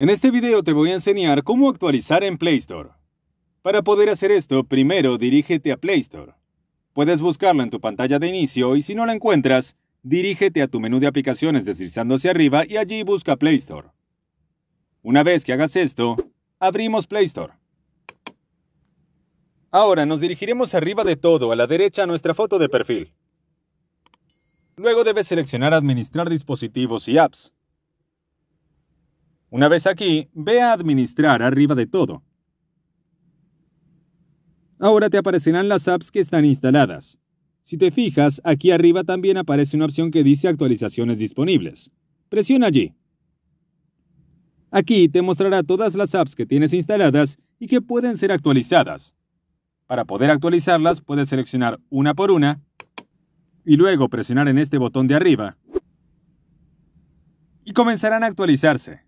En este video te voy a enseñar cómo actualizar en Play Store. Para poder hacer esto, primero dirígete a Play Store. Puedes buscarlo en tu pantalla de inicio y si no la encuentras, dirígete a tu menú de aplicaciones deslizando hacia arriba y allí busca Play Store. Una vez que hagas esto, abrimos Play Store. Ahora nos dirigiremos arriba de todo a la derecha a nuestra foto de perfil. Luego debes seleccionar Administrar dispositivos y apps. Una vez aquí, ve a administrar arriba de todo. Ahora te aparecerán las apps que están instaladas. Si te fijas, aquí arriba también aparece una opción que dice actualizaciones disponibles. Presiona allí. Aquí te mostrará todas las apps que tienes instaladas y que pueden ser actualizadas. Para poder actualizarlas puedes seleccionar una por una y luego presionar en este botón de arriba y comenzarán a actualizarse.